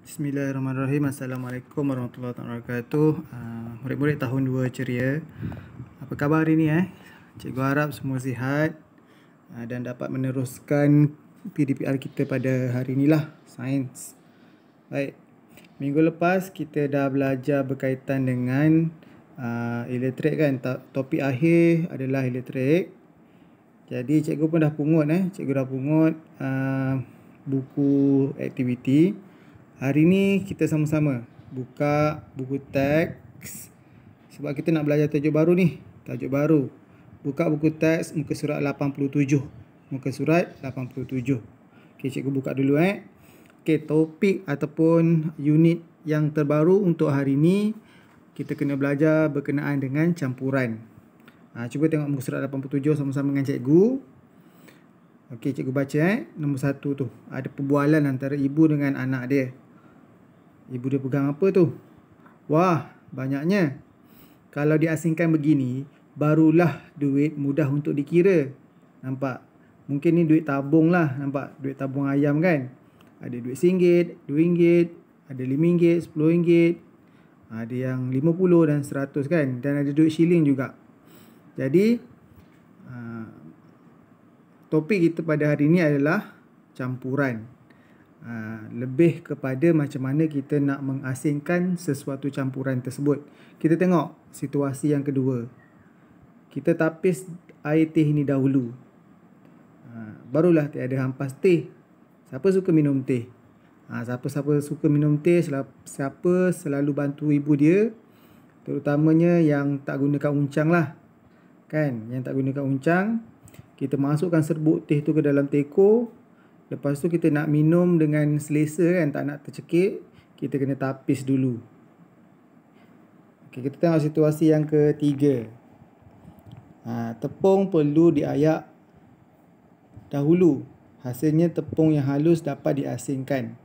Bismillahirrahmanirrahim. Assalamualaikum warahmatullahi wabarakatuh. Uh, murid-murid tahun 2 ceria. Apa khabar hari ni eh? Cikgu harap semua sihat uh, dan dapat meneruskan PDPR kita pada hari lah, sains. Baik. Minggu lepas kita dah belajar berkaitan dengan uh, elektrik kan. Topik akhir adalah elektrik. Jadi cikgu pun dah pungut eh. Cikgu dah pungut uh, buku aktiviti. Hari ni kita sama-sama buka buku teks sebab kita nak belajar tajuk baru ni. Tajuk baru. Buka buku teks muka surat 87. Muka surat 87. Okey, cikgu buka dulu eh. Okey, topik ataupun unit yang terbaru untuk hari ni kita kena belajar berkenaan dengan campuran. Ha, cuba tengok muka surat 87 sama-sama dengan cikgu. Okey, cikgu baca eh. Nombor satu tu. Ada perbualan antara ibu dengan anak dia. Ibu dia pegang apa tu? Wah, banyaknya. Kalau diasingkan begini, barulah duit mudah untuk dikira. Nampak? Mungkin ni duit tabung lah, nampak? Duit tabung ayam kan? Ada duit singgit, dua ringgit, ada lima ringgit, sepuluh ringgit. Ada yang lima puluh dan seratus kan? Dan ada duit shilling juga. Jadi, ah, topik kita pada hari ini adalah Campuran. Ha, lebih kepada macam mana kita nak mengasingkan sesuatu campuran tersebut. Kita tengok situasi yang kedua. Kita tapis air teh ni dahulu. Ha, barulah tiada hampas teh. Siapa suka minum teh? Ha, siapa-siapa suka minum teh, siapa selalu bantu ibu dia. Terutamanya yang tak gunakan uncang lah. Kan? Yang tak gunakan uncang. Kita masukkan serbuk teh tu ke dalam teko. Lepas tu kita nak minum dengan selesa kan, tak nak tercekik, kita kena tapis dulu. Okay kita tengok situasi yang ketiga. Ha, tepung perlu diayak dahulu. Hasilnya tepung yang halus dapat diasingkan.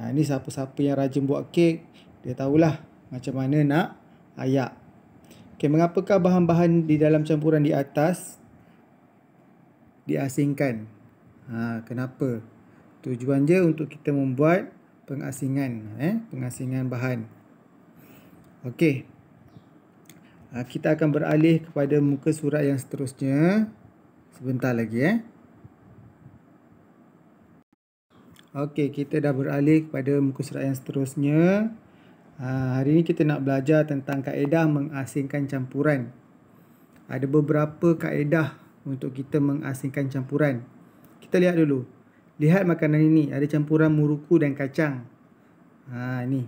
Ha, ni siapa-siapa yang rajin buat kek, dia tahulah macam mana nak ayak. Okay mengapakah bahan-bahan di dalam campuran di atas diasingkan? Ha, kenapa? Tujuan dia untuk kita membuat pengasingan, eh, pengasingan bahan. Okey. Ha, kita akan beralih kepada muka surat yang seterusnya. Sebentar lagi eh. Okey, kita dah beralih kepada muka surat yang seterusnya. Ha, hari ini kita nak belajar tentang kaedah mengasingkan campuran. Ada beberapa kaedah untuk kita mengasingkan campuran. Kita lihat dulu. Lihat makanan ini. Ada campuran muruku dan kacang. Ha, ini.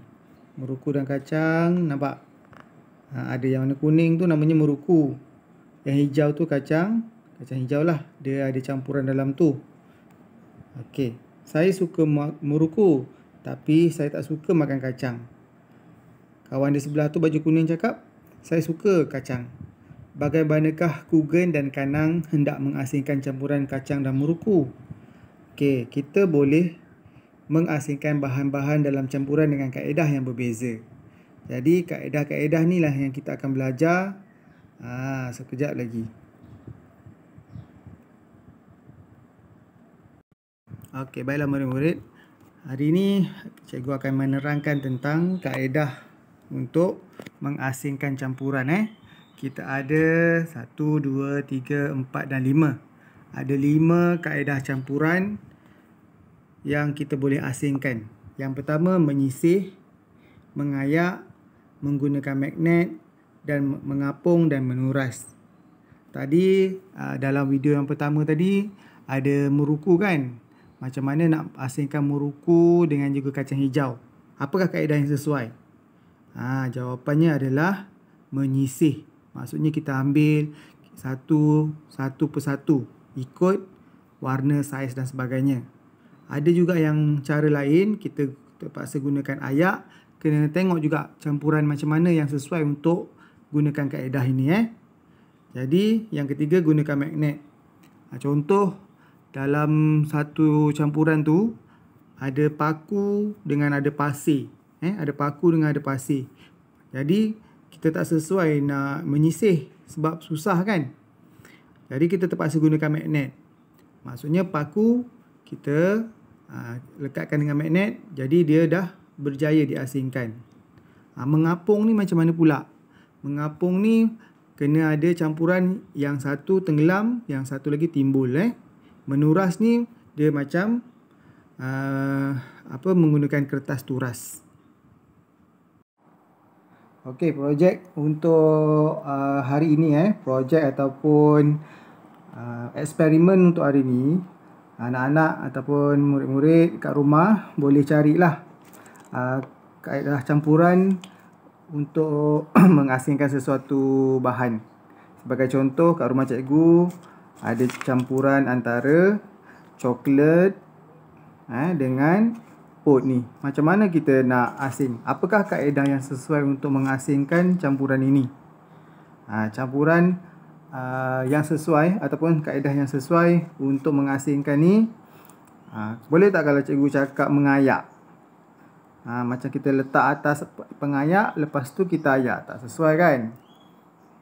Muruku dan kacang. Nampak? Ha, ada yang warna kuning tu namanya muruku. Yang hijau tu kacang. Kacang hijau lah. Dia ada campuran dalam tu. Okey. Saya suka muruku. Tapi saya tak suka makan kacang. Kawan di sebelah tu baju kuning cakap. Saya suka kacang bagaimanakah Kugen dan Kanang hendak mengasingkan campuran kacang dan muruku? Okey, kita boleh mengasingkan bahan-bahan dalam campuran dengan kaedah yang berbeza. Jadi, kaedah-kaedah ni lah yang kita akan belajar ha, sekejap lagi. Okey, baiklah murid-murid. Hari ini, cikgu akan menerangkan tentang kaedah untuk mengasingkan campuran. Eh kita ada 1, 2, 3, 4 dan 5. Ada 5 kaedah campuran yang kita boleh asingkan. Yang pertama, menyisih, mengayak, menggunakan magnet dan mengapung dan menuras. Tadi dalam video yang pertama tadi ada meruku kan? Macam mana nak asingkan meruku dengan juga kacang hijau? Apakah kaedah yang sesuai? Ha, jawapannya adalah menyisih. Maksudnya kita ambil satu satu persatu ikut warna saiz dan sebagainya. Ada juga yang cara lain kita terpaksa gunakan ayak kena tengok juga campuran macam mana yang sesuai untuk gunakan kaedah ini eh. Jadi yang ketiga gunakan magnet. Ha, contoh dalam satu campuran tu ada paku dengan ada pasir. Eh, ada paku dengan ada pasir. Jadi kita tak sesuai nak menyisih sebab susah kan. Jadi kita terpaksa gunakan magnet. Maksudnya paku kita ha, lekatkan dengan magnet jadi dia dah berjaya diasingkan. Ha, mengapung ni macam mana pula? Mengapung ni kena ada campuran yang satu tenggelam, yang satu lagi timbul eh. Menuras ni dia macam uh, apa menggunakan kertas turas. Okey, projek untuk uh, hari ini eh, projek ataupun uh, eksperimen untuk hari ini, anak-anak ataupun murid-murid kat rumah boleh carilah uh, campuran untuk mengasingkan sesuatu bahan. Sebagai contoh, kat rumah cikgu ada campuran antara coklat eh, dengan input ni? Macam mana kita nak asing? Apakah kaedah yang sesuai untuk mengasingkan campuran ini? Ha, campuran uh, yang sesuai ataupun kaedah yang sesuai untuk mengasingkan ni ha, Boleh tak kalau cikgu cakap mengayak? Ha, macam kita letak atas pengayak, lepas tu kita ayak. Tak sesuai kan?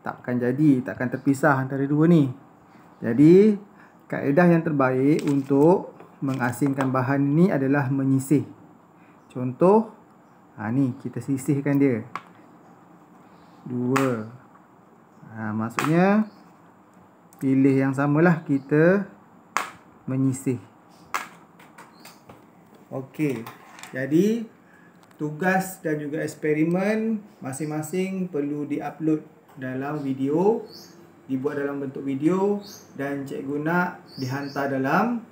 Takkan jadi, takkan terpisah antara dua ni. Jadi, kaedah yang terbaik untuk mengasingkan bahan ni adalah menyisih. Contoh, ha, ni kita sisihkan dia. Dua. Ha, maksudnya, pilih yang samalah kita menyisih. Okey, jadi tugas dan juga eksperimen masing-masing perlu diupload dalam video. Dibuat dalam bentuk video dan cikgu nak dihantar dalam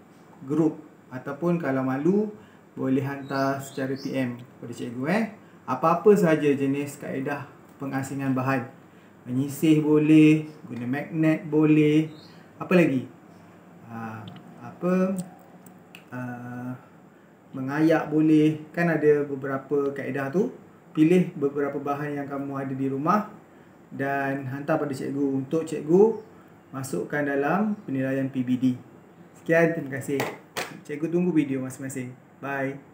group ataupun kalau malu boleh hantar secara PM kepada cikgu eh. Apa-apa saja jenis kaedah pengasingan bahan. Menyisih boleh, guna magnet boleh. Apa lagi? Ha, apa uh, mengayak boleh. Kan ada beberapa kaedah tu. Pilih beberapa bahan yang kamu ada di rumah dan hantar pada cikgu untuk cikgu masukkan dalam penilaian PBD. Sekian terima kasih. Cikgu tunggu video masing-masing. Bye.